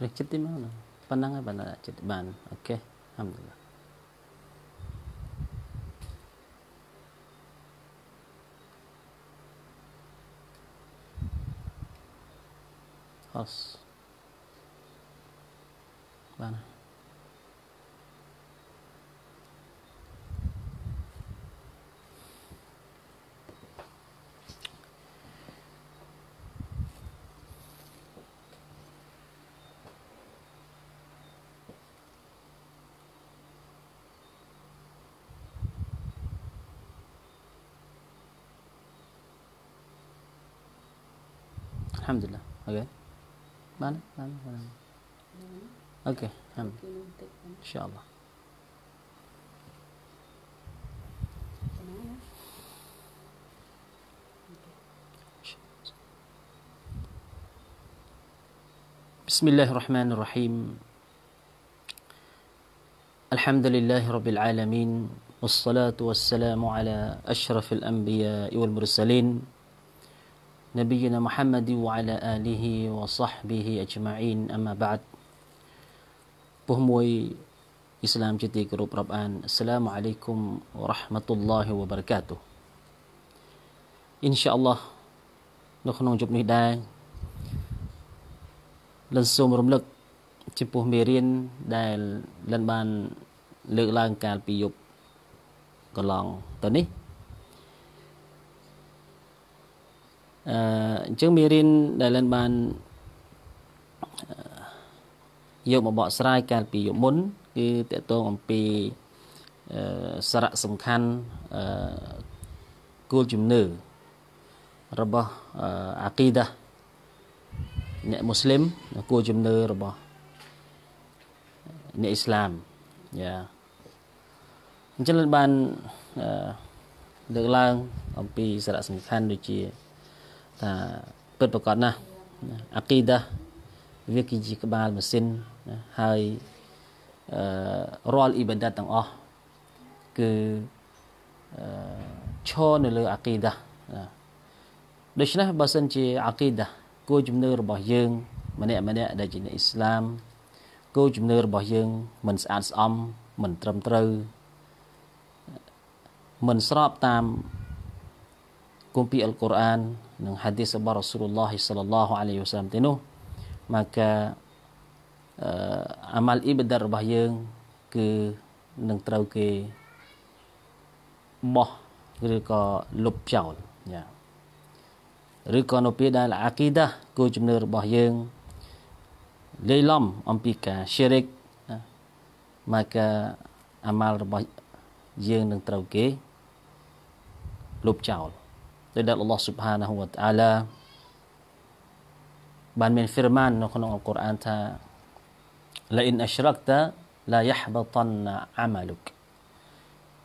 Rakit di mana? Pandang apa nak rakit di mana? Okey, Alhamdulillah. Awesome. الحمد لله اوكي معنا معنا اوكي الحمد لله ان شاء الله بسم الله الرحمن الرحيم الحمد لله رب العالمين والصلاة والسلام على أشرف الأنبياء والمرسلين نبينا محمد وعلى آله وصحبه أجمعين أما بعد ពុះមួយអ៊ីស្លាមជាទីគោរពរាប់អានអស្សឡាមអាឡៃគុំវរ៉ាហ្មាតុលឡាហ៊ីវបារកាតុអ៊ីនសាអល់ឡោះនៅក្នុងជប់នេះដែរលិនសូមរំលឹកចំពោះមេរៀនដែលលិនបានលើកឡើងកាលពីយប់កន្លងទៅនេះអញ្ចឹងមេរៀនដែលលិនបានយកមកបកស្រាយកាលពីយប់មុន គឺតកតងអំពីសារៈសំខាន់គោលជំនឿរបស់អាគីដា អ្នកមូស្លីមគោលជំនឿរបស់អ្នកអ៊ីស្លាមយ៉ាអញ្ចឹងបានលើកឡើង អំពីសារៈសំខាន់ដូចជាថាពិតប្រកបណាស់អាគីដាវាគឺជាក្បាលម៉ាស៊ីនហើយអឺរាល់អ៊ីបាដាទាំងអស់គឺអឺឈរនៅលើអាគីដាដូច្នេះបើសិនជាអាគីដាគោលជំនឿរបស់យើង ម្នាក់ម្នាក់ដែលជាអ្នកអ៊ីស្លាមគោលជំនឿរបស់យើង មិនស្អាតស្អំមិនត្រឹមត្រូវមិនស្របតាម hukum pi Al-Quran dan hadis sahabat Rasulullah sallallahu alaihi wasallam ទីនោះ maka អាម៉ាល់អ៊ីបដារបស់យើងគឺនឹងត្រូវគេបោះឬក៏លុបចោលយ៉ាឬក៏នៅពេលដែលអាគីដាគោជំនឿរបស់យើងលេឡំអំពីការឈិរិកមកអាម៉ាល់របស់យើងនឹងត្រូវគេលុបចោលដោយដែល Allah Subhanahu wa Ta'ala បានមានហ្វីរម៉ាននៅក្នុងអល់កុរអានថា la in ashrakta la yahbatanna 'amaluk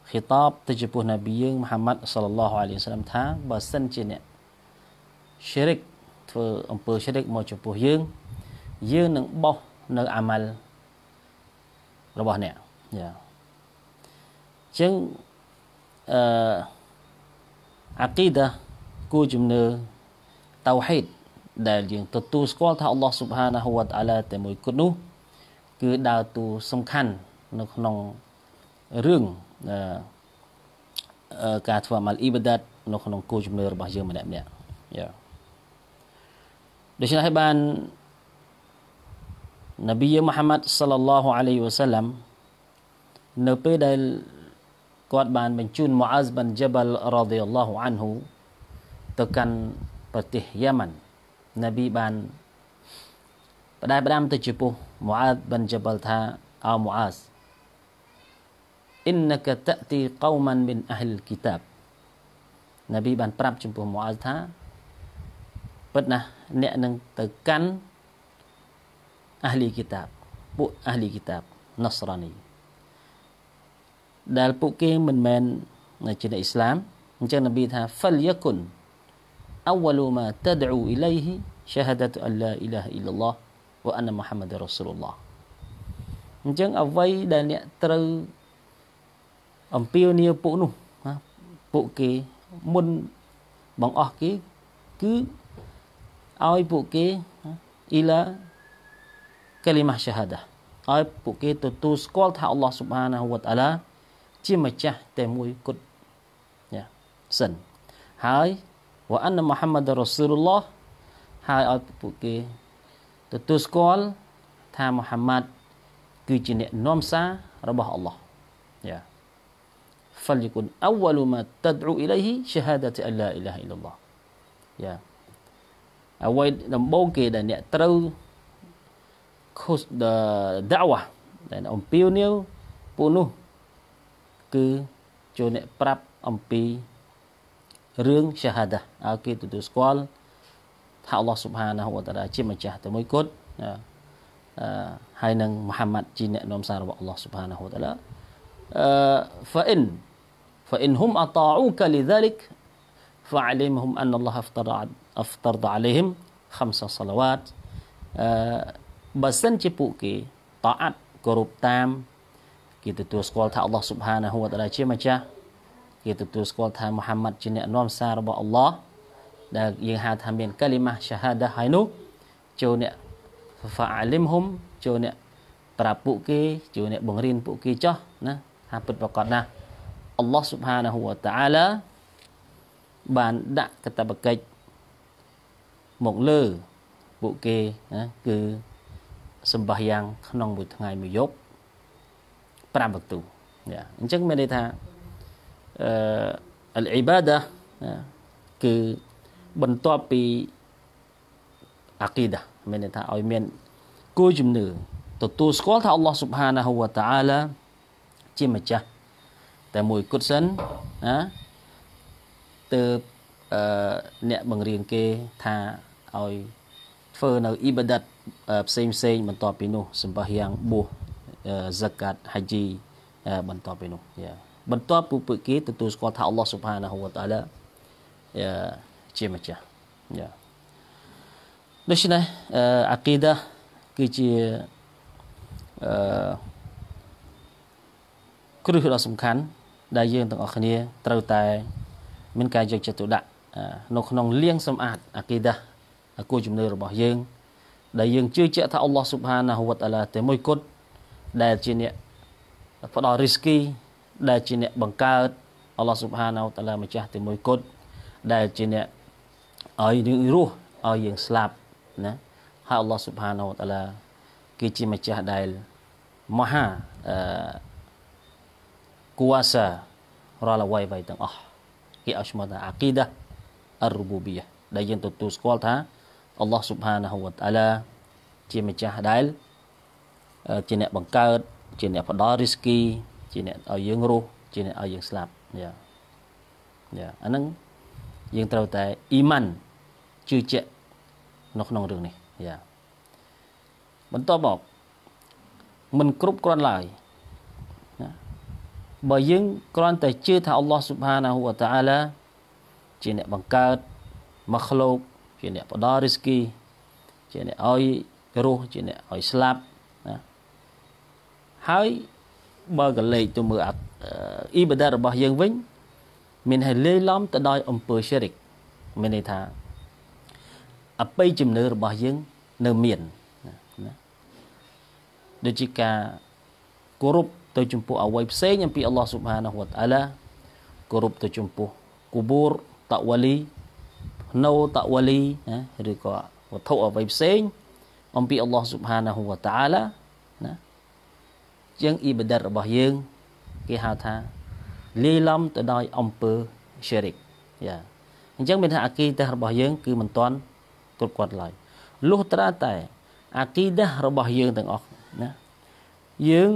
ខិតបទៅចំពោះនប៊ីយើងមហាម៉ាត់សល្លឡោះអាលីសឡាមថាបើសិនជាអ្នក shirik ធ្វើអំពើ shirik មកចំពោះយើងយើងនឹងបោះនៅអាម៉ាល់របស់អ្នកយ៉ាអញ្ចឹងអឺអាគីដាគូជំនឿតៅហីតដែលយើងទទួលស្គាល់ថាអល់ឡោះស៊ុបហានាហ៊ូវតាអាឡាតែមួយគត់នោះគឺដើរតួសំខាន់នៅក្នុងរឿងការធ្វើម៉ាល់អ៊ីបាដាតនៅក្នុងគោលជំនឿរបស់យើងម្នាក់ម្នាក់យ៉ាដូច្នេះហើយបាននប៊ីមូហាម៉ាត់សល្លឡោះអាឡៃវ៉ាសាឡាំនៅពេលដែលគាត់បានបញ្ជូនមូអាសបិនជាបលរ៉ាឌីយ៉ាឡោះអានហ៊ូទៅកាន់ប្រទេសយ៉ាម៉ាន់នប៊ីបានបដាបដាំទៅជាពោះមូអាសបិនជាបលថាអោមូអាស إنك تأتي قوما من أهل الكتاب នប៊ីបាន ប្រាប់ចំពោះមូអាសថាពិតណាស់អ្នកនឹងទៅកាន់អះលីគីតាបពួកអះលីគីតាបណសរ៉ានីដែលពួកគេមិនមែនជាអ្នកអ៊ីស្លាមអញ្ចឹងនប៊ីថាហ្វលយកុនអវលូម៉ាតដូអ៊ីលៃហ៊ឈាហដាតអលឡាអ៊ីឡាហ៊ីឡឡោះវ៉ាអានមូហាម៉ាដរ៉ាស៊ូលឡោះអញ្ចឹងអ្វីដែលអ្នកត្រូវអំពាវនាវពួកនោះណាពួកគេមុនបងអស់គេគឺឲ្យពួកគេអ៊ីឡាកលីម៉ាឈាហដាឲ្យពួកគេទទួលស្គាល់ថាអល់ឡោះស៊ុបហានាហ៊ូវតអាឡាជាម្ចាស់តែមួយគត់នេះសិនហើយវ៉ាអានមូហាំម៉ាឌរ៉ាស៊ូលឡោះហើយឲ្យពួកគេទទួលស្គាល់ថាមូហាំម៉ាត់គឺជាអ្នកនាំសាររបស់អល់ឡោះយ៉ា فليكن اول ما تدعو اليه شهاده ان لا اله الا الله يا اول دمبو كي ده អ្នកត្រូវខុសដាវ៉ាដែលអំពីនៅពូនោះគឺជាអ្នកប្រាប់អំពីរឿង shahada ឲ្យគេទទួលស្គាល់ថា Allah Subhanahu wa ta'ala ជាម្ចាស់តែមួយគត់ហើយនឹងមូហាម៉ាត់ជាអ្នកនាំសាររបស់ Allah Subhanahu wa ta'ala អឺ فإن فإن هم أطاعوك لذلك فعلمهم أن الله افترض افترض عليهم خمس صلوات បើសិនជាពួកគេតអាត់គោរពតាមគេទទួលស្គាល់ថាអល់ឡោះស៊ុបហានាហ៊ូវតាឡាជាម្ចាស់គេទទួលស្គាល់ថាមូហាម៉ាត់ជាអ្នកនាំសាររបស់អល់ឡោះដែលយើងហៅថាមានកាលីម៉ាឆាហាដាហើយនោះចូលអ្នកហ្វាអាលីមហ៊ុំចូលអ្នកប្រាប់ពួកគេចូលអ្នកបង្រៀនពួកគេចោះណាថាពិតប្រកបណាស់អល់ឡោះស៊ុបហានាហ៊ូវតាឡាបានដាក់កតបកិច្ចមកលើពួកគេណាគឺសម្បះយ៉ាងក្នុងមួយថ្ងៃមួយយប់5បន្ទូអញ្ចឹងមានន័យថាអឺអ៊ីបាដាគឺបន្ទាប់ពីអាគីដា មានន័យថាឲ្យមានគោជំនឿទទួលស្គាល់ថាអល់ឡោះស៊ុបហានាហ៊ូវតាអាឡាជាម្ចាស់តែមួយគត់សិនណាទៅអឺអ្នកបង្រៀនគេថាឲ្យធ្វើនៅអ៊ីបាដាតផ្សេងផ្សេងបន្ទាប់ពីនោះសម្បះយ៉ាងបួស zakat haji បន្ទាប់ពីនោះយ៉ាបន្ទាប់ពួកពួកគេទទួលស្គាល់ថាអល់ឡោះស៊ុបហានាហ៊ូវតាឡាជាម្ចាស់យ៉ាដូច្នេះអាគីដាគឺជាអឺគ្រឹះដ៏សំខាន់ ដែលយើងទាំងអស់គ្នាត្រូវតែ មាន ការយកចិត្តទុកដាក់នៅក្នុងលៀងសម្អាត អាគីដាគោលជំនឿរបស់យើង ដែលយើងជឿជាក់ថាអល់ឡោះស៊ុបហានាហ៊ូវតាឡាតែមួយគត់ដែលជាអ្នកផ្ដល់ risky ដែលជាអ្នកបង្កើតអល់ឡោះស៊ុបហានអូតាឡាម្ចាស់តែមួយគត់ដែលជាអ្នកឲ្យយើងរស់ឲ្យយើងស្លាប់ណាហើយអល់ឡោះស៊ុបហានអូតាឡាគេជាម្ចាស់ដែលមហាអឺគួសារល់អ្វីអ្វីទាំងអស់គេឲ្យឈ្មោះថាអាគីដាអរូបូប៊ីយ៉ាដែលយើងទទួលស្គាល់ថាអល់ឡោះស៊ុបហានហូវតាឡាជាម្ចាស់ដែលជាអ្នកបង្កើត ជាអ្នកផ្ដល់រីស្គី ជាអ្នកឲ្យយើងរស់ជាអ្នកឲ្យយើងស្លាប់យ៉ាយ៉ាអាហ្នឹងយើងត្រូវតែអ៊ីម៉ាន់ជឿជាក់នៅក្នុងរឿងនេះយ៉ាបន្តមកមិនគ្រប់គ្រាន់ឡើយណាបើយើងគ្រាន់តែជឿថាអល់ឡោះស៊ុបហានាហ៊ូវតាអាឡាជាអ្នកបង្កើតមកឃ្លោកជាអ្នកផ្ដល់រីស្គី ជាអ្នកឲ្យរស់ជាអ្នកឲ្យស្លាប់ហើយបើកលេខទៅមើលអ៊ីបាដារបស់យើងវិញ មានហើយលេឡំទៅដោយអំពើឈិរិកមានន័យថាអបិយជំនឿរបស់យើងនៅមានណាដូចជាការគោរពទៅ ចំពោះអ្វីផ្សេងអំពីអល់ឡោះស៊ុបហានាហ៊ូវតាអាឡាគោរពទៅចំពោះគូបូរតវ៉ាលីណូតវ៉ាលីណាឬក៏វត្ថុអ្វីផ្សេង អំពីអល់ឡោះស៊ុបហានាហ៊ូវតាអាឡាជាងអ៊ីបាដាតរបស់យើងគេហៅថាលាយឡំទៅដោយអំពើ syirik យ៉ាអញ្ចឹងមានថាអាគីដារបស់យើង គឺមិនទាន់គ្រប់គ្រាន់ឡើយលុះត្រាតែ អាគីដារបស់យើងទាំងអស់ណាយើង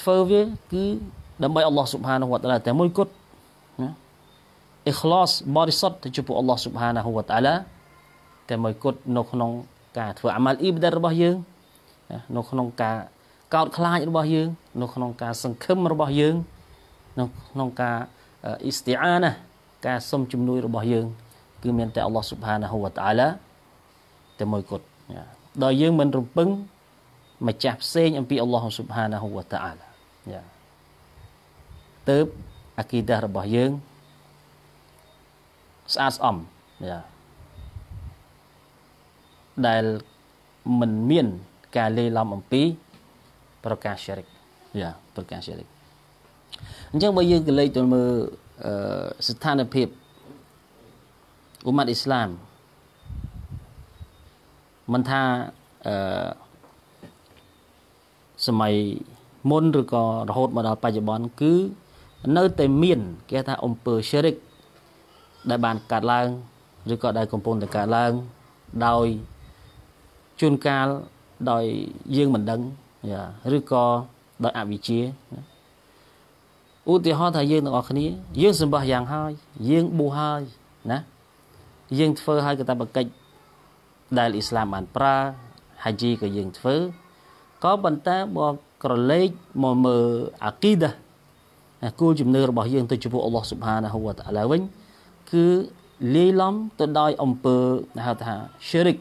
ធ្វើវាគឺដើម្បីអល់ឡោះស៊ុបហានហូវតាឡាតែមួយគត់ណាអ៊ីខ្លាសបរិសុទ្ធទៅចំពោះអល់ឡោះស៊ុបហានហូវតាឡាតែមួយគត់នៅក្នុងការធ្វើអាម៉ាល់អ៊ីបដារបស់យើងនៅក្នុងការកោតខ្លាចរបស់យើង នៅក្នុង ការសង្ឃឹមរបស់យើងនៅក្នុងការអ៊ីស្ទីអាណាការសុំជំនួយ របស់យើង គឺមានតែអល់ឡោះស៊ុបហានាហ៊ូវតាឡាតែមួយគត់ដល់យើង មិនរំពឹងម្ចាស់ផ្សេង អំពីអល់ឡោះស៊ុបហានាហ៊ូវតាឡាយ៉ាតើបអាគីដារបស់យើងស្អាតស្អំយ៉ាដែលមិនមានការលេឡំអំពីប្រការស្រិកយ៉ាប្រការស្រិកអញ្ចឹងបើយើងក៏លេខទៅមើលស្ថានភាពអ៊ុម៉ាត់អ៊ីស្លាមមិនថាអឺសម័យមុនឬក៏រហូតមកដល់បច្ចុប្បន្នគឺនៅតែមានគេថាអំពើឈិរិកដែលបានកាត់ឡើងឬក៏ដែលកំពុងតែកាត់ឡើងដោយជួនកាលដោយយើងមិនដឹងយ៉ាឬក៏ដោយអវិជ្ជាឧទាហរណ៍ថាយើងទាំងអស់គ្នាយើងសម្បោះយ៉ាងហើយយើងបួសហើយណាយើងធ្វើហើយកតបកិច្ចដែលអ៊ីស្លាមបានប្រើហាជីក៏យើងធ្វើក៏ប៉ុន្តែបើក្រឡេកមកមើលអាគីដាគោលជំនឿរបស់យើងទៅចំពោះអល់ឡោះស៊ុបហានាហ៊ូវតាឡាវិញ គឺលាយឡំទៅដោយអំពើដែលហៅថា shirik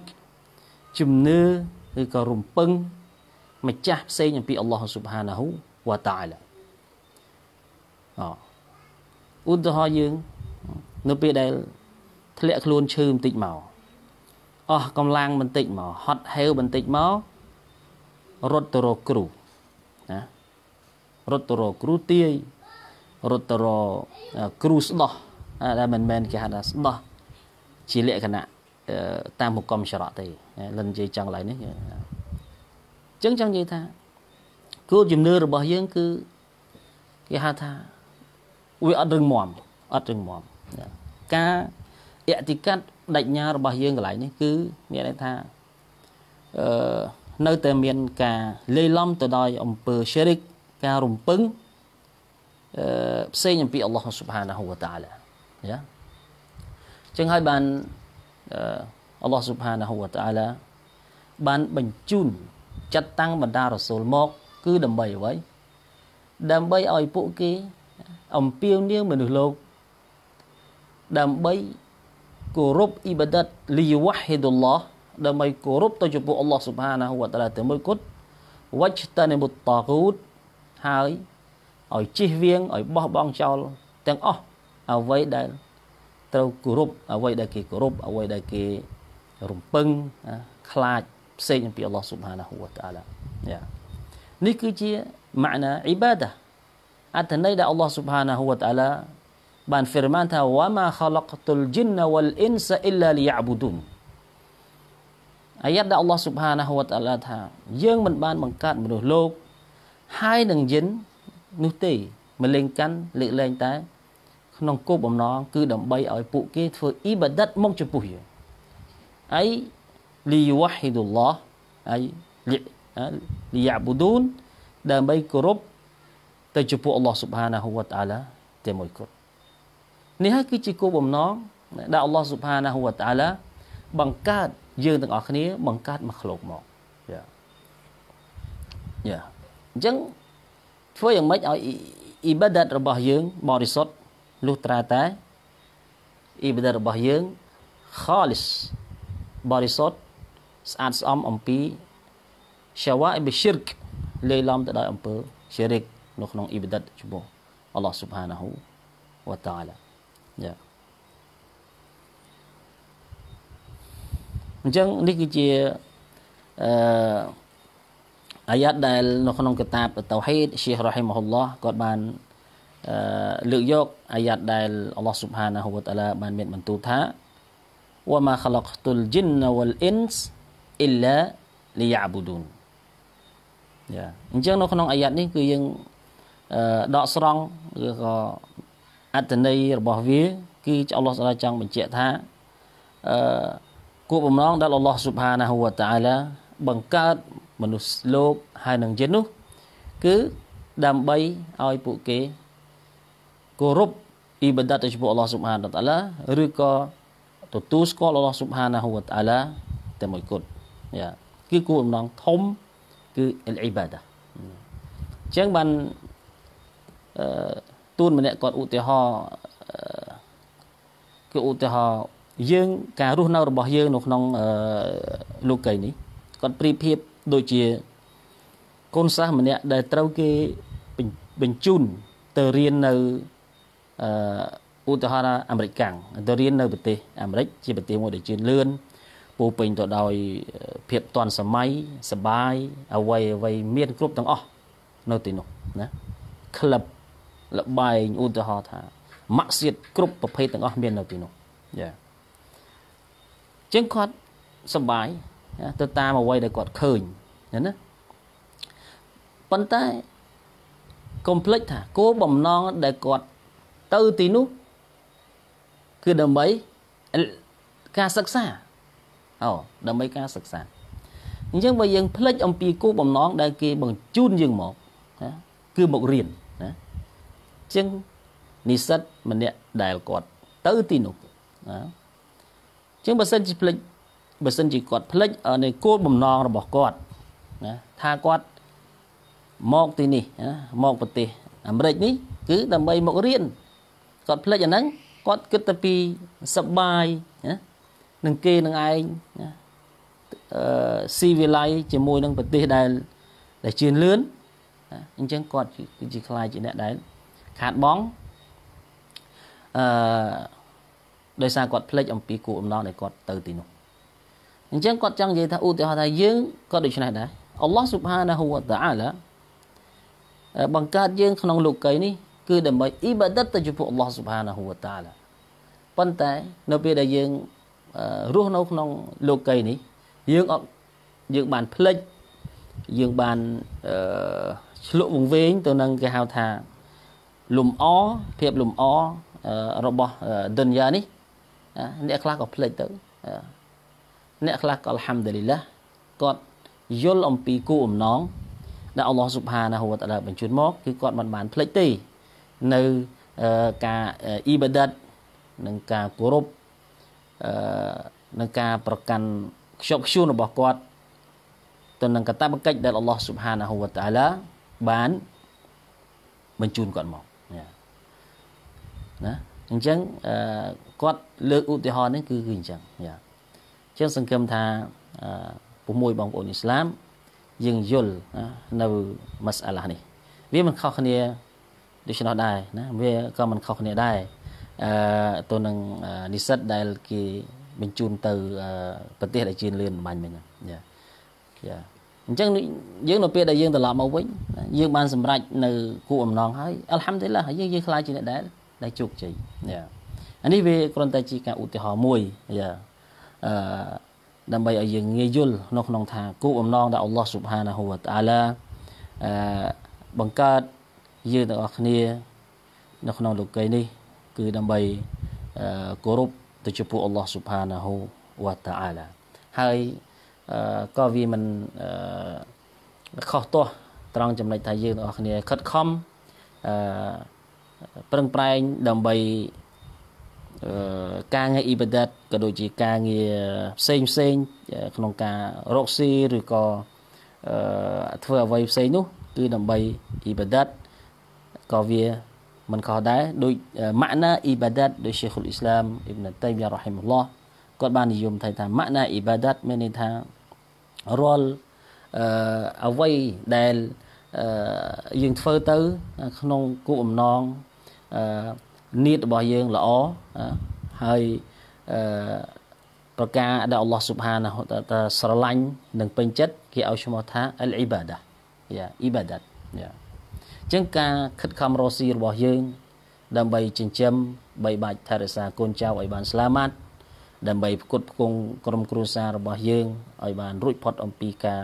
ជំនឿឬក៏រំពឹងម្ចាស់ផ្សេងអំពីអល់ឡោះស៊ុបហានាហ៊ូវ៉ាតាអាឡាអឧទាហរណ៍យើង នៅពេលដែល ធ្លាក់ខ្លួនឈឺបន្តិចមកអស់កម្លាំងបន្តិចមកហត់ហេវបន្តិចមករត់ទៅរកគ្រូណារត់ទៅរកគ្រូទាយរត់ទៅរកគ្រូស្ដោះដែលមិនមែនគេហៅថាស្ដោះជាលក្ខណៈតាមហុកមចរៈទេ លិននិយាយចង់ឡើយនេះចឹងចង់និយាយថាគោលជំនឿរបស់យើងគឺគេហៅថាវាអត់រឹងមាំអត់រឹងមាំការអតិកាត់ដេញ្ញារបស់យើងកន្លែងនេះគឺមានន័យថាអឺនៅតែមានការលេឡំទៅដោយអំពើឈិរិកការរំពឹងអឺផ្សេងអំពីអល់ឡោះស៊ុបហានាហ៊ូវតាឡាយ៉ាចឹងហើយបានអឺអល់ឡោះស៊ុបហានាហ៊ូវតាឡាបានបញ្ជូនចាត់តាំងបណ្ដារសូលមកគឺដើម្បីអ្វីដើម្បីឲ្យពួកគេ អំពាវនាវមនុស្សលោកដើម្បីគោរពអ៊ីបាដតលីវ៉ាហ៊ីឌុលឡោះដើម្បីគោរពទៅចំពោះអល់ឡោះស៊ុបហានាហ៊ូវតាឡាតែមួយគត់វច្ចតនិមុតតាគូតហើយឲ្យជិះវៀងឲ្យបោះបង់ចោល ទាំងអស់អ្វីដែលត្រូវគោរពអ្វីដែលគេគោរពអ្វីដែលគេរំពឹងខ្លាចផ្សេងអំពី Allah Subhanahu wa Ta'ala យ៉ានេះគឺជា معنى អ៊ីបាដាអត្ថន័យដែល Allah Subhanahu wa Ta'ala បាន firman ថា "Wa ma khalaqtul jinna wal insa illa liya'budun" អាយ៉ាត់ដែល Allah Subhanahu wa Ta'ala ថាយើងមិនបានបង្កើតមនុស្សលោកហើយនឹងយិននោះទេមកលេងកាន់លើកលែងតែក្នុងគោលបំណងគឺដើម្បីឲ្យពួកគេធ្វើអ៊ីបាដិតមកចំពោះយើងអីលីវ៉ាហ៊ីឌុលឡោះហើយលីយ៉ាប៊ូឌូនដើម្បីគោរពទៅចំពោះអល់ឡោះស៊ុបហានាហ៊ូវតាឡាតែមួយគត់នេះហើយគឺជាគោលបំណងដែលអល់ឡោះស៊ុបហានាហ៊ូវតាឡាបង្កើតយើងទាំងអស់គ្នាបង្កើតមកលោកមកយ៉ាយ៉ាអញ្ចឹងធ្វើយ៉ាងម៉េចឲ្យអ៊ីបាដាតរបស់យើងបរិសុទ្ធលុះត្រាតែអ៊ីបាដាតរបស់យើង khalis បរិសុទ្ធស្អាតស្អំអំពី syawa bi shirk លេឡំទៅដោយអំពើ syirik នៅក្នុង ibadat ចំពោះ Allah Subhanahu wa ta'ala យ៉ាអញ្ចឹងនេះគឺជាអឺអាយ៉ាតដែលនៅក្នុងគតាបតោហីត Syekh Rahimahullah គាត់បានអឺលើកយកអាយ៉ាតដែល Allah Subhanahu wa ta'ala បានមានបន្ទូលថា وما خلقت الجن والإنس អ៊ីឡាលីយ៉ាប៊ូឌូនយ៉ាអញ្ចឹងនៅក្នុងអាយ៉ាត់នេះគឺយើងដកស្រង់ឬក៏អត្តន័យរបស់វាគឺអល់ឡោះសម្រាប់ចង់បញ្ជាក់ថាអឺគោលបំណងដែលអល់ឡោះស៊ុបហានាហូវតាអាឡាបង្កើតមនុស្សលោកហើយនឹងយិននោះគឺដើម្បីឲ្យពួកគេគោរពអ៊ីបាដាតចំពោះអល់ឡោះស៊ុបហានាហូវតាអាឡាឬក៏ទទួលស្គាល់អល់ឡោះស៊ុបហានាហូវតាអាឡាតែមួយគត់យ៉ាគឺគូបំណងធំគឺអ៊ីលអ៊ីបាដាអញ្ចឹងបានអឺទូនម្នាក់គាត់ឧទាហរណ៍គឺឧទាហរណ៍យើង ការរស់នៅ របស់យើងនៅក្នុងលោកីនេះគាត់ប្រៀបធៀបដូចជាកូនសិស្សម្នាក់ដែលត្រូវគេបញ្ជូន ទៅរៀននៅអឺឧទាហរណ៍អាមេរិកកាំងទៅរៀននៅប្រទេសអាមេរិក ជាប្រទេសមួយដែលជឿនលឿនពោពេញទៅដោយភាពទាន់សម័យសបាយអ្វីអ្វីមាន គ្រប់ទាំងអស់នៅទីនោះណាក្លឹបលបែងឧទាហរណ៍ថាម៉ាក់សៀតគ្រប់ប្រភេទទាំងអស់មាននៅទីនោះយ៉ាជាងគាត់សបាយទៅតាមអ្វីដែលគាត់ឃើញណាប៉ុន្តែកុំភ្លេចថាគោបំណងដែលគាត់ទៅទីនោះគឺដើម្បីការសិក្សាអូដើម្បីការសិក្សាអញ្ចឹងបើយើងផ្លិច អំពីគោលបំណងដែលគេបញ្ជូនយើងមកណាគឺមករៀនណាអញ្ចឹងនិស្សិតម្នាក់ដែលគាត់ទៅទីនោះណាអញ្ចឹងបើសិនជាផ្លិចបើសិនជាគាត់ផ្លិចនៃគោលបំណងរបស់គាត់ណាថាគាត់មកទីនេះណាមកប្រទេសអាមេរិកនេះគឺដើម្បីមករៀនគាត់ផ្លិចអាហ្នឹងគាត់គិតតែពីសបាយណានឹងគេនឹងឯងណាអឺស៊ីវិល័យជាមួយនឹងប្រទេសដែលដែលជឿនលឿនអញ្ចឹងគាត់គឺជាខ្លាចជាអ្នកដែល ខាតបងអឺដោយសារគាត់ភ្លេចអំពីគូអំណងដែលគាត់ទៅ ទីនោះអញ្ចឹងគាត់ចង់និយាយថាឧទាហរណ៍ថាយើងក៏ដូច្នេះដែរអល់ឡោះស៊ុបហានាហ៊ូវតាអាឡាបង្កើតយើងក្នុងលោកីនេះគឺដើម្បីអ៊ីបាដិតទៅចំពោះអល់ឡោះស៊ុបហានាហ៊ូវតាអាឡាប៉ុន្តែ នៅពេលដែលយើងរស់នៅក្នុងលោកីនេះយើងអត់យើងបានផ្លិចយើងបានឆ្លក់វង្វេងទៅនឹងគេហៅថាលំអភាពលំអរបស់ឌុនយ៉ានេះ អ្នកខ្លះក៏ផ្លិចទៅអ្នកខ្លះក៏អល់ហាំឌុលីឡាគាត់យល់អំពីគូអំណងដែលអល់ឡោះស៊ុបហានាហូវតាឡាបញ្ជូនមកគឺគាត់មិនបានផ្លិចទេនៅការអ៊ីបាដាតនិងការគោរពនឹងការប្រកាន់ខ្ជាប់ខ្ជួនរបស់គាត់ទៅនឹងកតបកិច្ចដែលអល់ឡោះស៊ុបហានាហ៊ូវតាឡាបានបញ្ជូនគាត់មកណាអញ្ចឹងគាត់លើកឧទាហរណ៍នេះគឺគឺអញ្ចឹងយ៉ាអញ្ចឹងសង្ឃឹមថាពុកមួយបងប្អូនអ៊ីស្លាមយើងយល់នៅម៉ាសាឡានេះវាមិនខុសគ្នាដូច្នោះដែរណាវាក៏មិនខុសគ្នាដែរអឺទៅនឹងនិស្សិតដែលគេបញ្ជូនទៅប្រទេសដែលជឿនលឿនអំបញ្ញមិញយ៉ាយ៉ាអញ្ចឹងយើងនៅពេលដែលយើងត្រឡប់មកវិញ យើងបានសម្រេចនៅគូអំណងហើយអัลហាំឌីឡាយើងយើងខ្លាចជាអ្នកដែលដែលជោគជ័យយ៉ាអានេះវាគ្រាន់តែជាការឧទាហរណ៍មួយយ៉ាអឺដើម្បីឲ្យយើងងាយយល់នៅក្នុងថាគូអំណងដែលអល់ឡោះស៊ុបហានាហ៊ូវតាអាឡាអឺបង្កើតយើងទាំងអស់គ្នានៅក្នុងលោកីនេះគឺដើម្បីគោរពទៅចំពោះអល់ឡោះស៊ុបហានាហ៊ូវតាអាឡាហើយក៏វាមិនខុសទាស់ត្រង់ចំណុចថាយើងបងប្អូនខិតខំអឺប្រឹងប្រែងដើម្បីការងារអ៊ីបាដាតក៏ដូចជាការងារផ្សេងផ្សេងក្នុងការរកស៊ីឬក៏ធ្វើអ្វីផ្សេងនោះគឺដើម្បីអ៊ីបាដាតក៏វាមិនខុសដែរដោយម៉ាក់ណាអ៊ីបាដាតដោយ Sheikh al-Islam Ibn Taymiyyah rahimahullah គាត់បាននិយមថៃថាម៉ាក់ណាអ៊ីបាដាតមានន័យថារាល់អ្វីដែលយើងធ្វើទៅក្នុងគូបំណងនីតរបស់យើងល្អហើយប្រការដែលអល់ឡោះស៊ុបហាណាហូតាស្រឡាញ់និងពេញចិត្តគេឲ្យឈ្មោះថាអលអ៊ីបាដាយ៉ាអ៊ីបាដាយ៉ាអញ្ចឹងការខិតខំរស់ស៊ីរបស់យើង ដើម្បីចិញ្ចឹមបីបាច់ថែរក្សាកូនចៅឲ្យបានស្លាមាត់ដើម្បីផ្គត់ផ្គង់ក្រុមគ្រួសាររបស់យើងឲ្យបានរួចផុតអំពីការ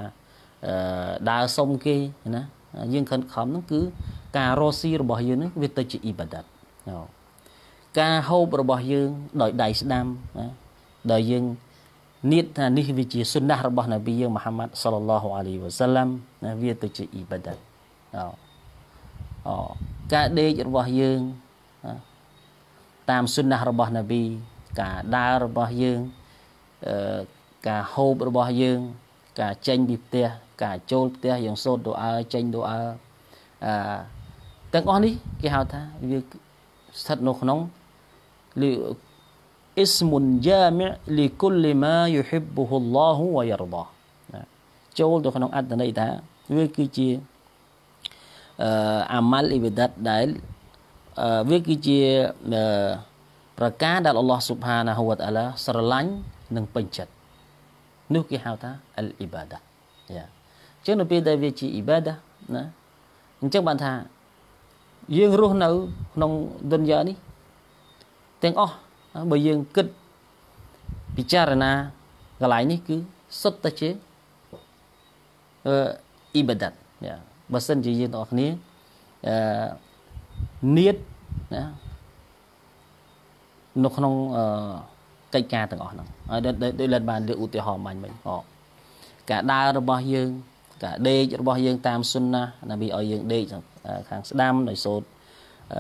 ដើរសុំគេណាយើងខិតខំហ្នឹងគឺ ការរស់ស៊ីរបស់យើងហ្នឹងវាទៅជាអ៊ីបាដាតការហូបរបស់យើងដោយដៃស្ដាំណាដោយយើងនៀតថានេះវាជាសុណាស់របស់នប៊ីយើងមហាម៉ាត់សល្លឡោះអាលីវ៉ាសាឡាំណាវាទៅជាអ៊ីបាដាតអោការដេករបស់យើង តាមសុណាស់របស់ណាប៊ីការដើររបស់យើងការហូបរបស់យើង ការចេញពីផ្ទះ ការចូលផ្ទះយើងសូត្រដូអើចេញដូអើអឺទាំងអស់នេះគេហៅថាវាស្ថិតនៅក្នុងលីអ៊ីស្មុនយ៉ាមីលីគុលម៉ាយូហ៊ីបហ៊ុលឡោះវ៉ាយរដាចូលទៅក្នុងអត្តន័យថាវាគឺជាអាម៉ាល់អ៊ីបដាតដែលវាគឺជាប្រការដែលអល់ឡោះស៊ុបហានាហូវតាឡាស្រឡាញ់និងពេញចិត្តនោះគេហៅថាអលអ៊ីបាដាយ៉ាចឹងនៅពេលដែលវាជាអ៊ីបាដាណាអញ្ចឹងបានថា យើងរស់នៅក្នុងឌុនយ៉ានេះ ទាំងអស់បើយើងគិតពិចារណាកន្លែងនេះគឺសុទ្ធតែជាអ៊ីបាដាត់យ៉ាបើសិនជាយើងទាំងអស់គ្នាអឺនៀតណានៅក្នុងអឺកិច្ចការទាំងអស់ហ្នឹងហើយដូចលិនបានលើកឧទាហរណ៍មិញមិញអូការដើររបស់យើង ការដេករបស់យើងតាមសុនណាណាមីឲ្យយើងដេកខាងស្ដាំដោយសូត្រ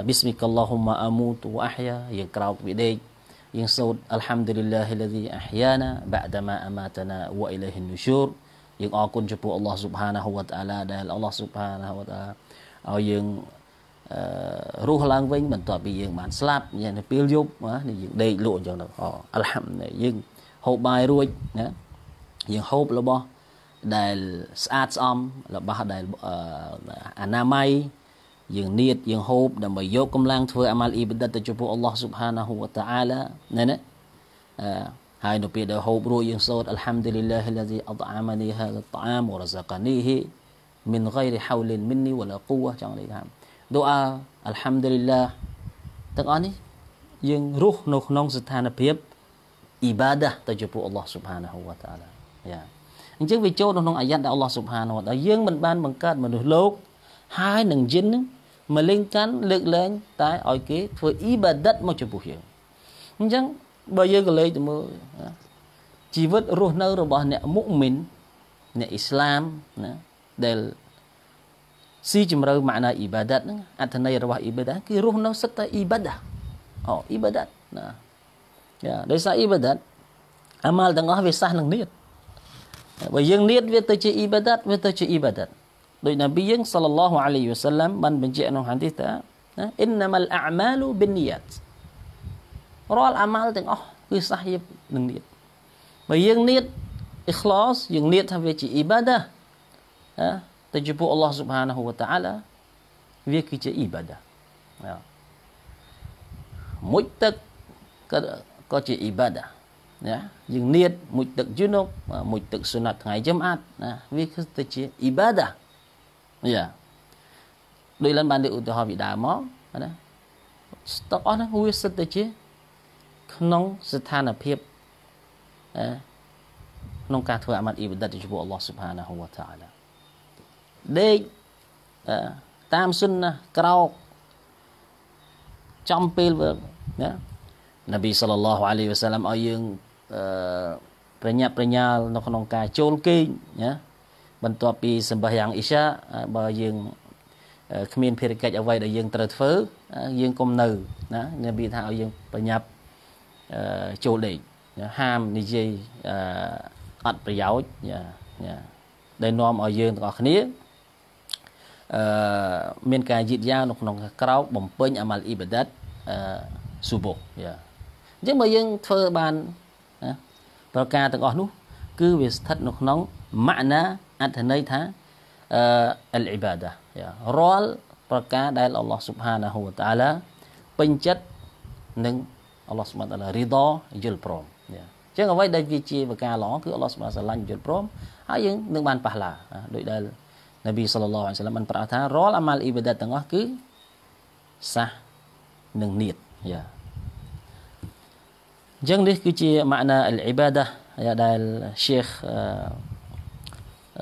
Bismillahumma amutu wa ahya យើងក្រោកពីដេកយើងសូត្រ Alhamdulillahi alladhi ahyana ba'da ma amatana wa ilayhi an-nushur យើងអរគុណចំពោះអល់ឡោះស៊ុបហានាហូវតាឡាដែលអល់ឡោះស៊ុបហានាហូវតាឡាឲ្យយើងអឺរស់ឡើងវិញបន្ទាប់ពីយើងបានស្លាប់យ៉ាងទៅពេលយប់ណាយើងដេកលក់អញ្ចឹងទៅអអល់ហាំឌីយើងហូបបាយរួចណាយើងហូបរបស់ដែលស្អាតស្អំរបស់ដែលអនាម័យយើងនៀតយើងហូបដើម្បីយកកម្លាំងធ្វើអាម៉ាល់អ៊ីបាដិតទៅចំពោះអល់ឡោះស៊ុបហានាហូវតាឡាណែណាអឺហើយនៅពេលដែលហូបរួចយើងសូត្រអលហាំឌីលីឡាហ៊ីឡាហ្ស៊ីអត្អាម៉ានីហាតាអាមវរ៉ាហ្សាកានីហ៊ីមិនហ្គៃរីហៅលិនមីននីវឡាកូវ៉ាចង់និយាយថាដូអាអលហាំឌីលីឡាទាំងអស់នេះយើងរស់នៅក្នុង ស្ថានភាពអ៊ីបាដាទៅចំពោះអល់ឡោះស៊ុបហានាហ៊ូវតាឡាយ៉ាអញ្ចឹងវាចូលក្នុងអាយ៉ាត់ដែលអល់ឡោះស៊ុបហានាហ៊ូវតាឡាយើងមិនបានបង្កើតមនុស្សលោក ហើយនឹងយិននឹងមកលេងកាន់លើកលែងតែឲ្យគេធ្វើអ៊ីបាដិតមកចំពោះយើងអញ្ចឹងបើយើងក៏លេខទៅមើលជីវិតរស់នៅរបស់អ្នក មុមីនអ្នកអ៊ីស្លាមណាដែលស៊ីជំរឿម៉ាណាអ៊ីបាដាតហ្នឹងអត្ថន័យរបស់អ៊ីបាដាគឺរស់នៅសិតតែអ៊ីបាដាអូអ៊ីបាដាតណាយ៉ាដោយសារអ៊ីបាដាតអាម៉ាល់ទាំងអស់វាសះនឹងនៀតបើយើងនៀតវាទៅជាអ៊ីបាដាតវាទៅជាអ៊ីបាដាតដោយនប៊ីយើងសល្លឡោះអាឡៃវ៉ាសាឡាមបានបញ្ជាក់ក្នុងហាឌីសថាណាអ៊ីនណាម៉ាល់អាម៉ាលូបិននីយ៉ាត់រាល់អាម៉ាល់ទាំងអស់គឺសាហៀបនឹងនៀតបើយើងនៀត ikhlas យើងនៀតថាវាជា ibadah ណាទៅចំពោះ Allah Subhanahu wa Ta'ala វាគឺជា ibadah ណាមួយទឹកក៏ក៏ជា ibadah ណាយើងនៀតមួយទឹកយុនុបមួយ ទឹកសុណាត់ថ្ងៃចំអាត់ណាវាគឺទៅជា ibadah យ៉ាដោយឡើងបានលើឧទាហរណ៍ពីដើមមកណាស្តុកអស់ហ្នឹងវាសិតទៅជាក្នុងស្ថានភាពក្នុងការធ្វើអាម៉ាត់អ៊ីបាដិតជាមួយអល់ឡោះស៊ុបហានាហ៊ូវតាអាឡាដេកតាមសុនណាក្រោកចំពេលណានប៊ីសាឡឡោះអាលីវសាឡាំឲ្យយើងប្រញាប់ប្រញាល់នៅក្នុងការចូលគេងណាបន្ទាប់ពីសម្បះយ៉ាងអ៊ីសាបើយើងគ្មានភារកិច្ចអ្វីដែលយើងត្រូវធ្វើយើងកុំនៅណានប៊ីថាឲ្យយើងប្រញាប់ចូលលេខហាមនិយាយអត់ប្រយោជន៍ដែលនាំឲ្យយើងទាំងអស់គ្នាអឺមានការយឺតយ៉ាវនៅក្នុងក្រោកបំពេញអាម៉ាល់អ៊ីបាដាតអឺស៊ូបូយ៉ាអញ្ចឹងបើយើងធ្វើបាន ប្រការទាំងអស់នោះ គឺវាស្ថិតនៅក្នុងម៉ាណាអត្ថន័យថាអឺអលអ៊ីបាដាយ៉ារាល់ប្រការដែលអល់ឡោះស៊ុបហានាហ៊ូវតាឡាពេញចិត្តនឹងអល់ឡោះស្មាតអារីដយល់ព្រមនេះអញ្ចឹងអ្វីដែលវាជាប្រការល្អគឺអល់ឡោះស្មាតស្រឡាញ់យល់ព្រមហើយយើងនឹងបានប៉ះឡាដោយដែលនប៊ីសល្លឡោះអាឡៃបានប្រាប់ថារាល់អាម៉ាល់អ៊ីបាដាតទាំងអស់គឺសះនិងនៀតយ៉ាអញ្ចឹងនេះគឺជាម៉ាណាអ៊ីលអ៊ីបាដាដែល Sheikh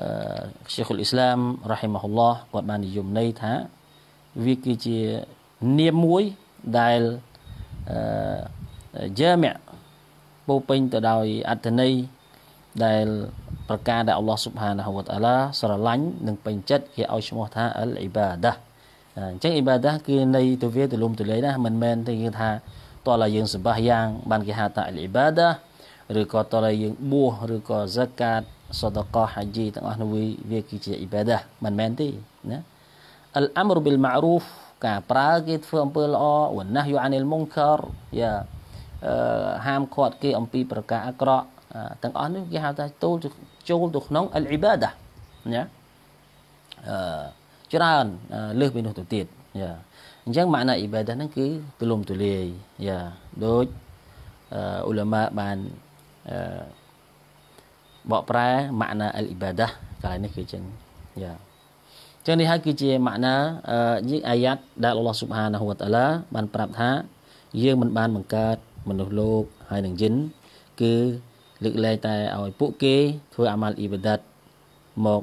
អឺ Sheikh អ៊ុលអ៊ីស្លាមរ៉ាហ៊ីម៉ាហ៊ុលឡោះគាត់បាននិយមន័យថាវាគឺជានាមមួយដែលអឺជាមៈពោពេញទៅដោយអត្ថន័យដែល ប្រការដែលអល់ឡោះស៊ុបហានាហូវតាឡាស្រឡាញ់និងពេញចិត្តគេឲ្យឈ្មោះថាអលអ៊ីបាដាអញ្ចឹងអ៊ីបាដាគឺនៃទៅវាទលំទលាយណាមិនមែនទេគឺថាតើឡើយយើងសម្បាសយ៉ាង បានគេហៅថាអលអ៊ីបាដាឬក៏តើឡើយយើងបួសឬក៏ zakat សដកហាជីទាំងអស់នោះវាគឺជាអ៊ីបាដាមិនមែនទេណាអលអាមរុប៊ីលម៉ារូហ្វការប្រើគេធ្វើអំពើល្អវណ្ណះយូអានិលមុនការយ៉ាហាមឃាត់គេ អំពីប្រការអាក្រក់ទាំងអស់នេះគេហៅថាចូលចូលទៅក្នុងអលអ៊ីបាដាណាអឺច្រើនលើសពីនោះទៅទៀតយ៉ាអញ្ចឹងម៉ាណាអ៊ីបាដាហ្នឹងគឺទូលំទូលាយយ៉ាដូចអ៊ុលម៉ាបានអឺបកប្រែម៉ាណា អលអ៊ីបាដាកន្លែងនេះគឺចឹងយ៉ាចឹងនេះហើយគឺជាម៉ាណាអាយ៉ាតដែលអល់ឡោះស៊ុបហានាហ៊ូវតាឡាបានប្រាប់ថា យើងមិនបានបង្កើតមនុស្សលោកហើយនឹងយិនគឺលើកលែងតែឲ្យពួកគេ ធ្វើអាម៉ាល់អ៊ីបាដាតមក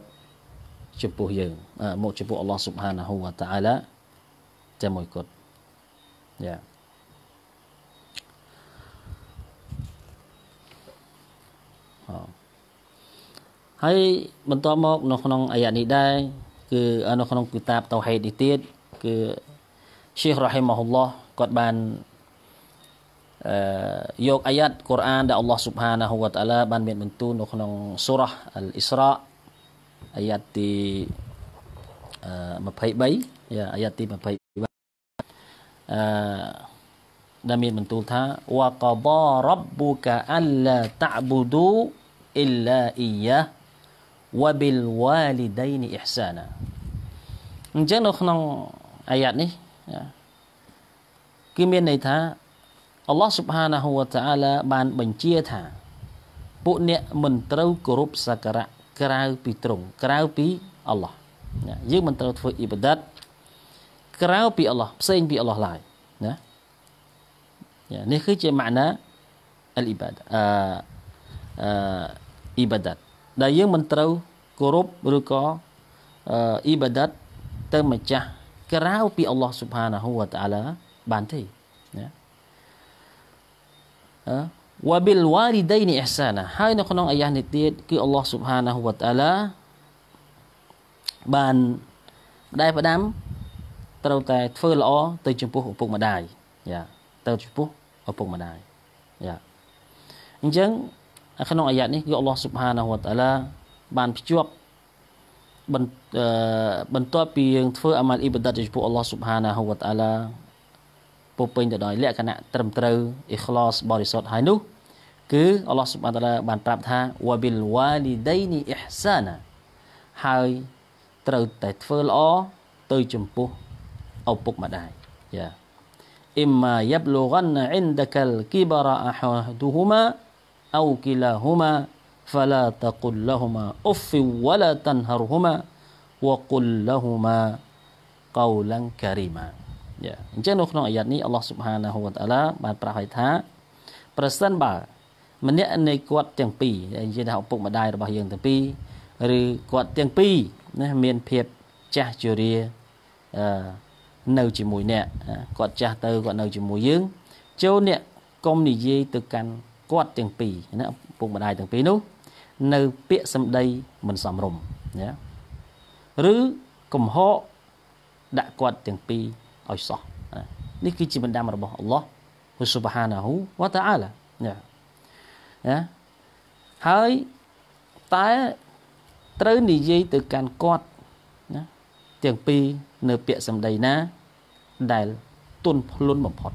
ចំពោះយើងមកចំពោះអល់ឡោះស៊ុបហានាហ៊ូវតាអាឡាតែមួយគត់យ៉ាហើយបន្តមក នៅក្នុងអាយ៉ានេះដែរគឺនៅក្នុងគូតាបតោហេតនេះទៀតគឺ Syekh rahimahullah គាត់បានយកអាយ៉ាត់កូរ៉ានដែលអល់ឡោះស៊ុបហានាហ៊ូវតាឡាបានមានបន្ទូលនៅ ក្នុងសូរ៉ាអលអ៊ីស្រាអាយ៉ាត់ទី23យ៉ាអាយ៉ាត់ទី23អឺដែលមានបន្ទូលថាវកបររប៊ូកាអល់ឡាតាប៊ូឌូអ៊ីឡាអ៊ីយ៉ាវប៊ីលវ៉ាលីដៃនីអ៊ីហ្សានាអញ្ចឹងនៅក្នុងអាយ៉ាត់នេះគឺមានន័យថាអល់ឡោះស៊ុបហានាហ៊ូវតាអាឡាបានបញ្ជាថាពួកអ្នកមិនត្រូវគោរពសក្ការៈក្រៅពីទ្រង់ក្រៅពីអល់ឡោះយើងមិនត្រូវធ្វើអ៊ីបាដាតក្រៅពីអល់ឡោះផ្សេងពីអល់ឡោះឡើយណានេះគឺជាម៉ាណាអ៊ីបាដាអអ៊ីបាដាតដែលយើងមិនត្រូវគោរពឬក៏អ៊ីបាដាតទៅម្ចាស់ក្រៅពីអល់ឡោះស៊ុបហានាហ៊ូវតាអាឡាបានទេវ៉ាប៊ីលវ៉ារីដៃនីអ៊ីសាណាហើយនៅក្នុងអាយ៉ានេះទៀតគឺអល់ឡោះស៊ុបហានាហ៊ូវតាឡាបានម្ដាយផ្ដាំត្រូវតែធ្វើល្អទៅចំពោះឪពុកម្ដាយយ៉ាទៅចំពោះឪពុកម្ដាយយ៉ាអញ្ចឹងក្នុងអាយ៉ានេះគឺអល់ឡោះស៊ុបហានាហ៊ូវតាឡាបានភ្ជាប់បន្ទាប់ពីយើងធ្វើអាម៉ាល់អ៊ីបាដាតចំពោះអល់ឡោះស៊ុបហានាហ៊ូវតាឡាពុពេញទៅដោយលក្ខណៈត្រឹមត្រូវអ៊ីខ្លាសបរិសុទ្ធហើយនោះគឺអល់ឡោះស៊ុបហានតាឡាបានប្រាប់ថាវ៉ាប៊ីលវ៉ាលីដៃនីអ៊ីហ្សាណាហើយត្រូវតែធ្វើល្អទៅចំពោះឪពុកម្ដាយយ៉ាអ៊ីម៉ាយ៉ាប់លូហ្គាន់អ៊ីនដកាលគីបារ៉ាអាហាឌូហ៊ូម៉ាអូគីឡាហ៊ូម៉ា فلا تقل لهما أف ولا تنهرهما وقل لهما قولا كريما យ៉ាអញ្ចឹងនៅក្នុងអាយ៉ាត់នេះអល់ឡោះស៊ុបហានាហ៊ូវតាឡាបានប្រាប់ឲ្យថាប្រសិនបើម្នាក់នៃគាត់ទាំងពីរនិយាយថាឪពុកម្ដាយរបស់យើងទាំងពីរឬគាត់ទាំងពីរណាមានភាពចាស់ជរាអឺនៅជាមួយអ្នកគាត់ចាស់ទៅគាត់នៅជាមួយយើងចូលអ្នកកុំនិយាយទៅកាន់គាត់ទាំងពីរណាឪពុកម្ដាយទាំងពីរនោះនៅពាក្យសម្ដីមិនសមរម្យណាឬកំហកដាក់គាត់ទាំងពីរឲ្យសោះនេះគឺជាបណ្ដាំរបស់អល់ឡោះហ៊ូស៊ុបហានាហ៊ូវតាអាឡាណាណាហើយតែត្រូវនិយាយទៅកាន់គាត់ណាទាំងពីរនៅពាក្យសម្ដីណាដែលទុនភ្លុនបំផុត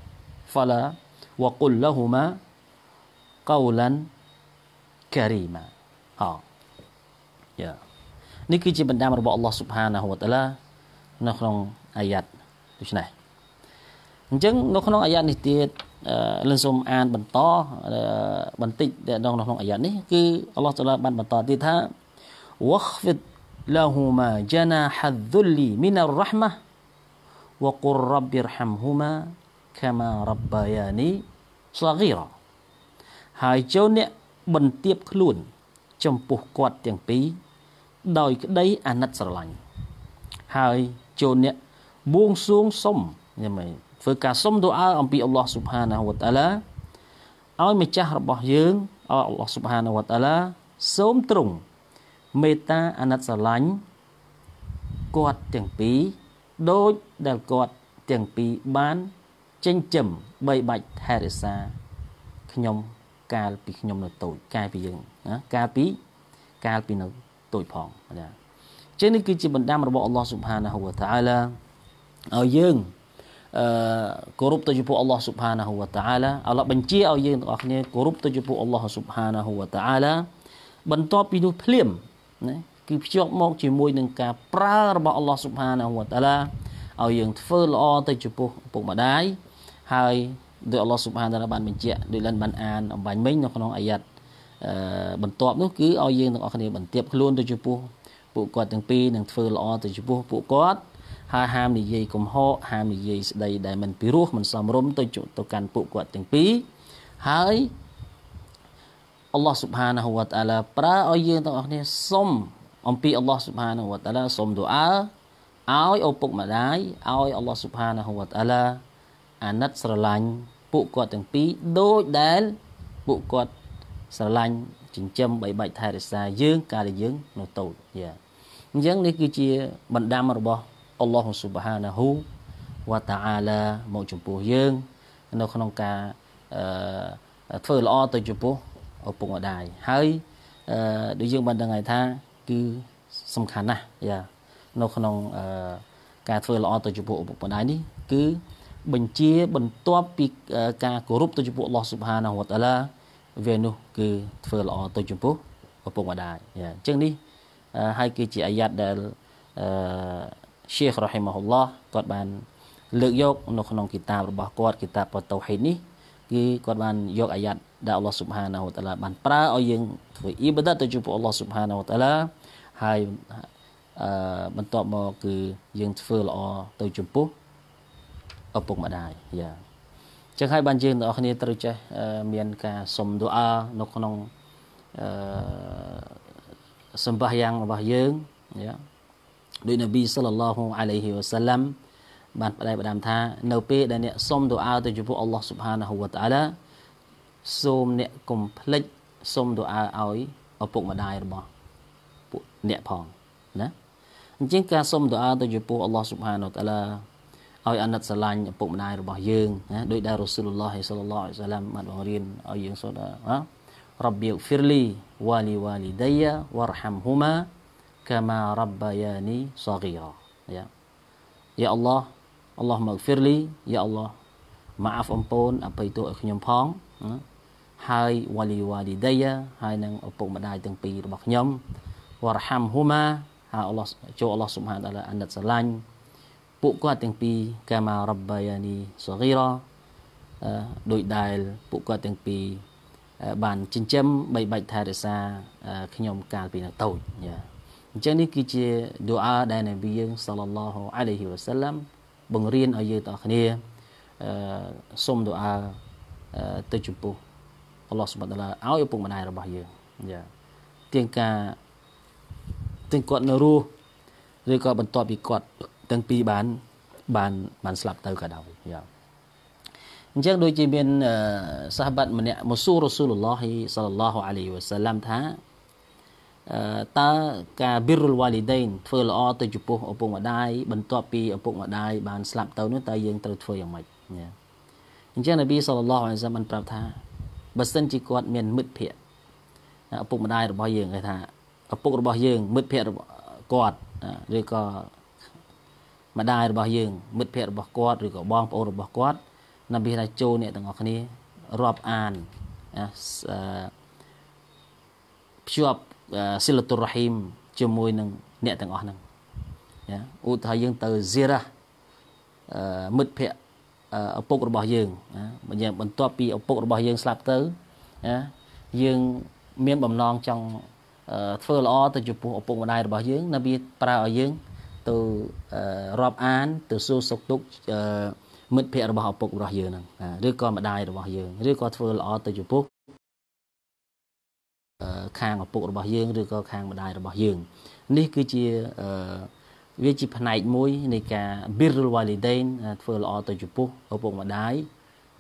fala wa qul lahumā qawlan karīmā ហោយ៉ានេះគឺជាបណ្ដាំរបស់អល់ឡោះស៊ុបហានាហ៊ូវតាឡានៅក្នុងអាយ៉ាត់ដូច្នេះអញ្ចឹងនៅក្នុងអាយ៉ានេះទៀតលិនសូមអានបន្តបន្តិចនៅក្នុងអាយ៉ានេះគឺអល់ឡោះតាឡាបានបន្តទៀតថា واخفض لهما جناح الذل من الرحمه وقل رب ارحمهما كما ربياني صغيرا ហើយចូលអ្នកបន្ទាបខ្លួន ចំពោះគាត់ទាំងពីរដោយក្តីអាណិតស្រឡាញ់ហើយចូលអ្នកបួងសួងសុំយ៉ាងម៉េចធ្វើការសុំទូអាអំពីអល់ឡោះស៊ុបហានាវតាឡាឲ្យម្ចាស់របស់យើងឲ្យអល់ឡោះស៊ុបហានាវតាឡាសូមទ្រង់មេត្តាអាណិតស្រឡាញ់គាត់ទាំងពីរដូចដែលគាត់ទាំងពីរបានចិញ្ចឹមបីបាច់ថែរក្សាខ្ញុំកាលពីខ្ញុំនៅតូច កាលពីយើងណាកាលពីកាលពីនៅតូចផងបាទចឹងនេះគឺជាបណ្ដាំរបស់អល់ឡោះស៊ុបហានាហ៊ូវតាអាឡាឲ្យយើងអឺគោរពទៅចំពោះអល់ឡោះស៊ុបហានាហ៊ូវតាអាឡាអល់ឡោះបញ្ជាឲ្យយើងទាំងអស់គ្នាគោរពទៅចំពោះអល់ឡោះស៊ុបហានាហ៊ូវតាអាឡាបន្ទាប់ពីនោះភ្លាមណាគឺភ្ជាប់មកជាមួយនឹងការប្រើរបស់អល់ឡោះស៊ុបហានាហ៊ូវតាអាឡាឲ្យយើង ធ្វើល្អទៅចំពោះពុកម្ដាយហើយដោយអល់ឡោះស៊ុបហានាបានបញ្ជាក់ដោយលិនបានអានអំបញ្ញមិញនៅក្នុងអាយ៉ាត់បន្ទាប់នោះគឺឲ្យយើងទាំងអស់គ្នាបន្ទាបខ្លួនទៅចំពោះពួកគាត់ទាំងពីរនឹងធ្វើល្អទៅចំពោះពួកគាត់ហើយហាមនិយាយកំហកហាមនិយាយស្ដីដែលមិនពិរោះមិនសមរម្យទៅទៅកាន់ពួកគាត់ទាំងពីរហើយអល់ឡោះស៊ុបហានហូវតាឡាប្រើឲ្យយើងទាំងអស់គ្នាសុំអំពីអល់ឡោះស៊ុបហានហូវតាឡាសុំទូអាឲ្យឪពុកម្ដាយឲ្យអល់ឡោះស៊ុបហានហូវតាឡាអាណិតស្រឡាញ់ពួកគាត់ទាំងពីរដូចដែលពួកគាត់ស្រឡាញ់ចិញ្ចឹមបីបាច់ថែរក្សាយើងកាលដែលយើង នៅតូចយ៉ាអញ្ចឹងនេះគឺជាបណ្ដាំរបស់អល់ឡោះស៊ុបហានាហ៊ូវតាអាឡាមកចំពោះយើងនៅក្នុងការអឺធ្វើល្អទៅចំពោះឪពុកម្ដាយហើយអឺដូចយើងបានដឹងហើយថា គឺសំខាន់ណាស់យ៉ានៅក្នុងអឺការធ្វើល្អទៅចំពោះឪពុកម្ដាយនេះគឺបញ្ជាបន្ទាប់ពីការគោរពទៅចំពោះអល់ឡោះស៊ុបហានាហ៊ូវតាអាឡាវានោះគឺធ្វើល្អទៅចំពោះឪពុកម្ដាយអញ្ចឹងនេះហើយគឺជាអាយ៉ាត់ដែលអឺឈៀករ៉ហ៊ីម៉ាហ៊ុលឡោះគាត់បានលើកយកនៅក្នុងគីតាបរបស់គាត់គីតាបតូហ៊ីនេះគឺគាត់បានយក អាយ៉ាត់ដែលអល់ឡោះស៊ុបហានាហូតាឡាបានប្រើឲ្យយើងធ្វើអ៊ីបាដាតទៅជួបអល់ឡោះស៊ុបហានាហូតាឡាហើយអឺបន្ទាប់មកគឺយើងធ្វើល្អទៅចំពោះឪពុកម្ដាយយ៉ាចឹងហើយបានយើងទាំងអស់គ្នាត្រូវចេះមានការសុំដូអា នៅក្នុងអឺសម្បាយ៉ាងរបស់យើងយ៉ាដោយនប៊ីសល្លឡោះអាឡៃហ៊ីវ៉ាសាឡាំបានបដិបដាមថានៅពេលដែលអ្នកសុំទូអាទៅចំពោះអល់ឡោះស៊ុបហានាហ៊ូវតាអាឡាសូមអ្នកកុំភ្លេចសុំទូអាឲ្យឪពុកម្ដាយរបស់ពួកអ្នកផងណាអញ្ចឹងការសុំទូអាទៅចំពោះអល់ឡោះស៊ុបហានាហ៊ូវតាអាឡាឲ្យអាណិតស្រឡាញ់ឪពុកម្ដាយរបស់យើងណាដោយដែលរ៉ូស៊ូលឡោះសល្លឡោះអាឡៃសាឡាំបានបង្រៀនឲ្យយើងសូត្រណារ៉ាប៊ីហ្វីរលីវ៉ាលីវ៉ាលីដាយ៉ាវ៉ារហាំហ៊ូម៉ា kama rabbayani saghira ya ya Allah Allah មក firli យ៉ាអល់ឡោះម៉ាហ្វអំពូនអភ័យទោសឲ្យខ្ញុំផងណាហើយវ៉ាលីវ៉ាឌីដៃហើយនឹងឪពុកម្ដាយទាំងពីររបស់ខ្ញុំវ៉ារហាំហ៊ូម៉ាហើយអល់ឡោះចូលអល់ឡោះសុបហានតាឡាអានិតស្រឡាញ់ពួកគាត់ទាំងពីរកាម៉ារ៉ាប់បាយ៉ានីសូហ្គីរ៉ាដោយដែលពួកគាត់ទាំងពីរបានចិញ្ចឹមបីបាច់ថែរក្សាខ្ញុំកាលពីនៅតូចយ៉ាអញ្ចឹងនេះគឺជាឌូអាដែលនប៊ីយើងសាឡឡោះអាឡៃហ៊ីវ៉ាសាឡាំបង្រៀនឲ្យយើងទាំងគ្នាអឺសុំឌូអាទៅចំពោះអល់ឡោះសុបតាឡាឲ្យឪពុកម្ដាយរបស់យើងយ៉ាទៀងការទាំងគាត់នៅរស់ឬក៏បន្ទាប់ពីគាត់ទាំងពីរបានបានបានស្លាប់ទៅក៏ដោយយ៉ាអញ្ចឹងដូចជាមានសាហាបាត់ម្នាក់មូស៊ូរ៉ូស៊ូលឡោះសាឡឡោះអាឡៃហ៊ីវ៉ាសាឡាំថាតើការ birrul walidain ធ្វើល្អទៅចំពោះឪពុកម្ដាយបន្ទាប់ពីឪពុកម្ដាយបានស្លាប់ទៅនោះតើយើងត្រូវធ្វើយ៉ាងម៉េចអញ្ចឹងនប៊ីសល្លឡោះអាឡៃសាបានប្រាប់ថាបើសិនជាគាត់មានមិត្តភ័ក្តិឪពុកម្ដាយរបស់យើងគេថាឪពុករបស់យើងមិត្តភ័ក្តិរបស់គាត់ឬក៏ម្ដាយរបស់យើងមិត្តភ័ក្តិរបស់គាត់ឬក៏បងប្អូនរបស់គាត់នប៊ីថាចូលអ្នកទាំងអស់គ្នារាប់អានភ្ជាប់សិលតុររហ៊ីមជាមួយនឹងអ្នកទាំងអស់ហ្នឹងណាឧទាហរណ៍យើងទៅហ្សេរ៉ាមិត្តភ័ក្តិឪពុករបស់យើងណាយើងបន្ទាប់ពីឪពុករបស់យើងស្លាប់ទៅណាយើងមានបំណងចង់ធ្វើល្អទៅចំពោះឪពុកម្ដាយរបស់យើងនៅវាប្រើឲ្យយើងទៅរាប់អានទៅសួរសុខទុក្ខមិត្តភ័ក្តិរបស់ឪពុករបស់យើងហ្នឹងឬក៏ម្ដាយរបស់យើងឬក៏ធ្វើល្អទៅចំពោះខាងឪពុករបស់យើងឬក៏ខាងម្ដាយរបស់យើងនេះ គឺជាវាជាផ្នែកមួយនៃការ birrul walidain ធ្វើល្អទៅចំពោះឪពុកម្ដាយ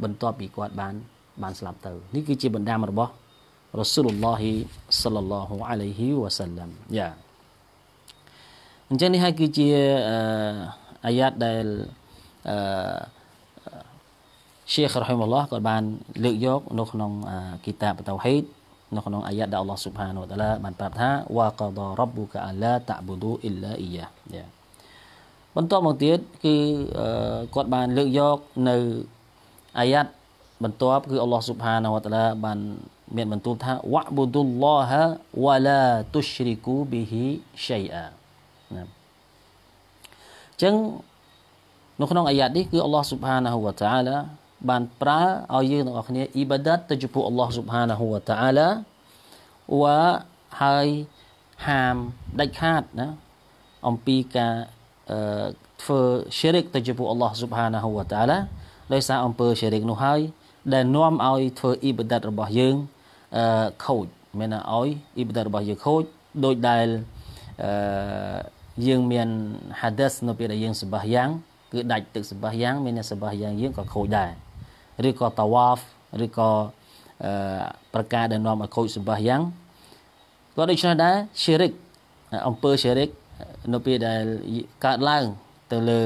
បន្ទាប់ពីគាត់បានបានស្លាប់ទៅនេះគឺជាបណ្ដាំរបស់ Rasulullah sallallahu alaihi wasallam យ៉ាអញ្ចឹងនេះហើយគឺជាអាយ៉ាតដែលអឺ Sheikh rahimahullah គាត់បាន លើកយកនៅក្នុងគីតាបតោហីតនៅក្នុងអាយ៉ាដែលអល់ឡោះស៊ុបហានូវតាឡាបានប្រាប់ថាវ៉ាកដរ៉ប៊ូកាអាឡាតាប៊ូឌូអ៊ីឡាអ៊ីយ៉ាបន្ទាប់មកទៀតគឺគាត់បានលើកយក នៅអាយ៉ាបន្ទាប់គឺអល់ឡោះស៊ុបហានូវតាឡាបានមានបន្ទូលថាវ៉ាប៊ូឌុលឡោះវ៉ាឡាទុស្រីគូប៊ីហ៊ីឆៃអាណាអញ្ចឹងនៅក្នុងអាយ៉ានេះគឺអល់ឡោះស៊ុបហានូវតាឡាបានប្រើឲ្យយើងទាំងអស់គ្នាអ៊ីបាដាតទៅចំពោះអល់ឡោះស៊ុបហានាហ៊ូវតាអាឡាវ៉ាហើយហាមដាច់ខាតណាអំពីការធ្វើ shirik ទៅចំពោះអល់ឡោះស៊ុបហានាហ៊ូវតាអាឡាដោយសារអំពើ shirik នោះហើយដែលនាំឲ្យធ្វើអ៊ីបាដាតរបស់យើងខូចមានឲ្យអ៊ីបាដាតរបស់យើងខូចដោយដែលយើងមាន hadath នៅពេលដែលយើងសម្បះយ៉ាង គឺដាច់ទឹកសម្បះយ៉ាងមានសម្បះយ៉ាងយើងក៏ខូចដែរឬក៏ tawaf ឬក៏ប្រការដែលនាំឲ្យខូចសម្បះយ៉ាងក៏ដូច្នេះដែរ shirik អំពើ shirik នៅពេលដែលកើតឡើង ទៅលើ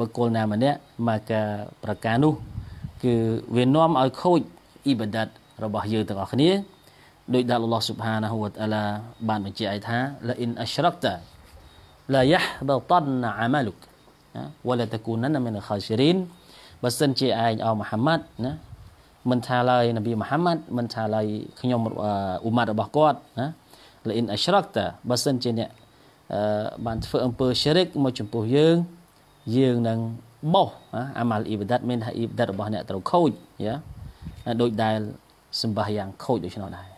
បុគ្គលណាម្នាក់មកប្រការនោះ គឺវានាំឲ្យខូចអ៊ីបាដាតរបស់យើងទាំងអស់គ្នាដោយដែល Allah Subhanahu wa ta'ala បានបញ្ជាក់ឲ្យថា la in ashrakta la yahbatanna 'amaluk wa la takunanna min al-khasirin បើសិនជាឯងអោមូហាម៉ាត់ណាមិនថាឡើយនប៊ីមូហាម៉ាត់មិនថាឡើយខ្ញុំអ៊ុម៉ាត់របស់គាត់ណាលអ៊ីនអស្រាក់តាបើសិនជាអ្នកបានធ្វើអំពើជ្រិកមកចំពោះយើងយើងនឹងបោសអាម៉ាល់អ៊ីបដាតមានថាអ៊ីបដាតរបស់អ្នកត្រូវខូចយ៉ាដូចដែលសម្បាយ៉ាងខូចដូច្នោះដែរ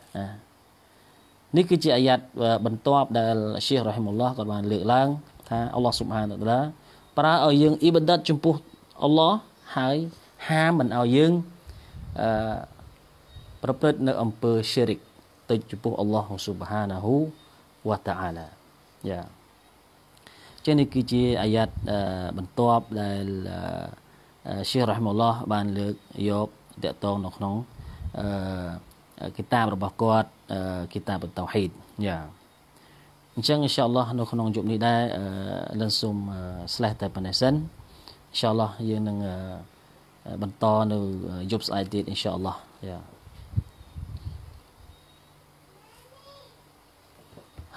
ណានេះគឺជាអាយ៉ាត់បន្ទាប់ដែលឈីរ៉ហ៊ីមុលឡោះគាត់បានលើកឡើង ថាអល់ឡោះស៊ុបហានតាឡាប្រើឲ្យយើងអ៊ីបដាតចំពោះអល់ឡោះហើយហាមមិនឲ្យយើងអឺប្រព្រឹត្តនៅអំពើ syirik ទៅចំពោះអល់ឡោះស៊ុបហានាហ៊ូវតាអាឡាយ៉ាចឹងនេះគឺជាអាយ៉ាត់បន្ទាប់ដែលឈីរ៉ាហ្មឡោះបានលើកយកតកតងនៅក្នុងអឺគីតាបរបស់គាត់គីតាបតោហីតយ៉ាអញ្ចឹងអ៊ីនសាអល់ឡោះនៅ ក្នុងយប់នេះដែរលឹងសូមស្លេះតែប៉ុណ្ណេះសិន InsyaAllah ia nang uh, uh, bentar nu uh, jobs I did insyaAllah. Ya.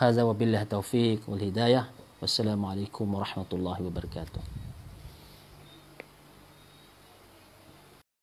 Yeah. wa billahi taufiq wal hidayah. Wassalamualaikum warahmatullahi wabarakatuh.